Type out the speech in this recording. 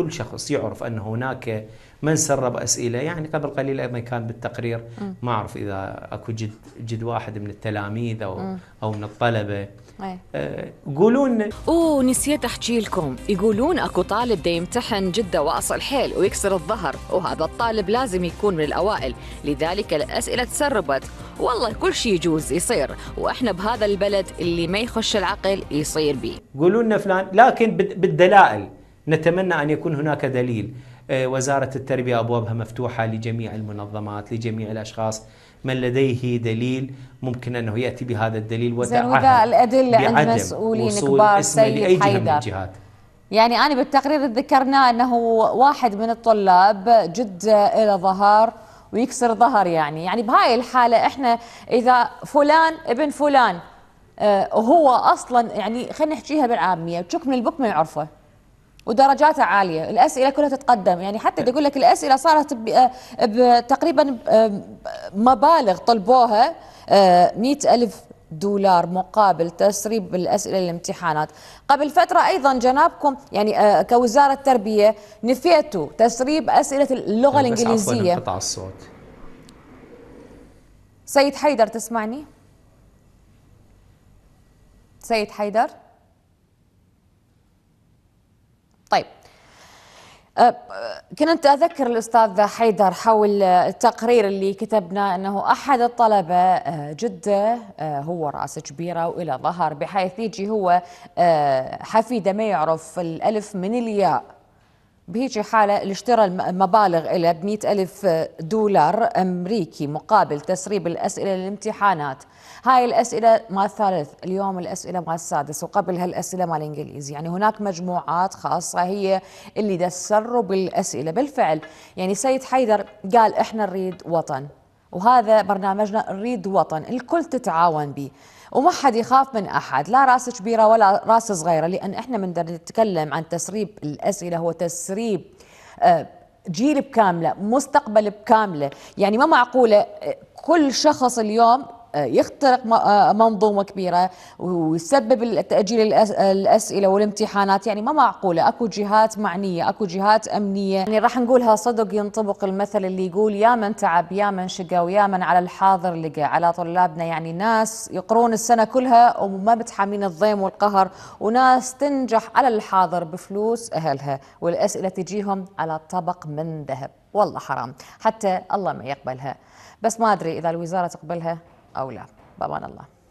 كل شخص يعرف أن هناك من سرب أسئلة يعني قبل قليل أيضا كان بالتقرير ما أعرف إذا أكو جد, جد واحد من التلاميذ أو, أو من الطلبة آه قولون اوه نسيت احكي لكم يقولون اكو طالب دا يمتحن جده واصل حيل ويكسر الظهر وهذا الطالب لازم يكون من الاوائل لذلك الاسئله تسربت والله كل شيء يجوز يصير واحنا بهذا البلد اللي ما يخش العقل يصير بيه قولوا لنا فلان لكن بالدلائل نتمنى أن يكون هناك دليل آه، وزارة التربية أبوابها مفتوحة لجميع المنظمات لجميع الأشخاص من لديه دليل ممكن أنه يأتي بهذا الدليل وتعهد الأدلة عند المسؤولين كبار سيد حيدر يعني أنا بالتقرير ذكرنا أنه واحد من الطلاب جد إلى ظهر ويكسر ظهر يعني يعني بهاي الحالة إحنا إذا فلان ابن فلان آه، هو أصلا يعني خلينا نحكيها بالعامية تشك من البك ما يعرفه ودرجاته عاليه الاسئله كلها تتقدم يعني حتى بدي اقول لك الاسئله صارت آه، تقريبا آه، مبالغ طلبوها 100 آه، ألف دولار مقابل تسريب الأسئلة للامتحانات قبل فترة أيضا جنابكم يعني كوزارة تربية نفيتوا تسريب أسئلة اللغة الإنجليزية بس الصوت سيد حيدر تسمعني؟ سيد حيدر؟ طيب أه، كنت أذكر الأستاذ حيدر حول أه، التقرير اللي كتبنا أنه أحد الطلبة أه، جدة هو رأس كبيرة وإلى ظهر بحيث يجي هو حفيده ما يعرف الألف من الياء بهيجي حالة اللي اشترى المبالغ إلى ب ألف دولار أمريكي مقابل تسريب الأسئلة للامتحانات هاي الأسئلة ما الثالث اليوم الأسئلة ما السادس وقبل هالأسئلة ما الإنجليزي يعني هناك مجموعات خاصة هي اللي تسرب بالأسئلة بالفعل يعني سيد حيدر قال إحنا نريد وطن وهذا برنامجنا نريد وطن الكل تتعاون به وما حد يخاف من احد لا راس كبيره ولا راس صغيره لان احنا من نتكلم عن تسريب الاسئله هو تسريب آه، جيل بكامله مستقبل بكامله يعني ما معقوله آه، كل شخص اليوم يخترق آه، منظومه كبيره ويسبب تاجيل الاسئله والامتحانات يعني ما معقوله اكو جهات معنيه اكو جهات امنيه يعني راح نقولها صدق ينطبق المثل اللي يقول يا من تعب يا من شقى ويا من على الحاضر لقى على طلابنا يعني ناس يقرون السنه كلها وما متحامين الضيم والقهر وناس تنجح على الحاضر بفلوس اهلها والاسئله تجيهم على طبق من ذهب والله حرام حتى الله ما يقبلها بس ما ادري اذا الوزاره تقبلها أو لا بأمان الله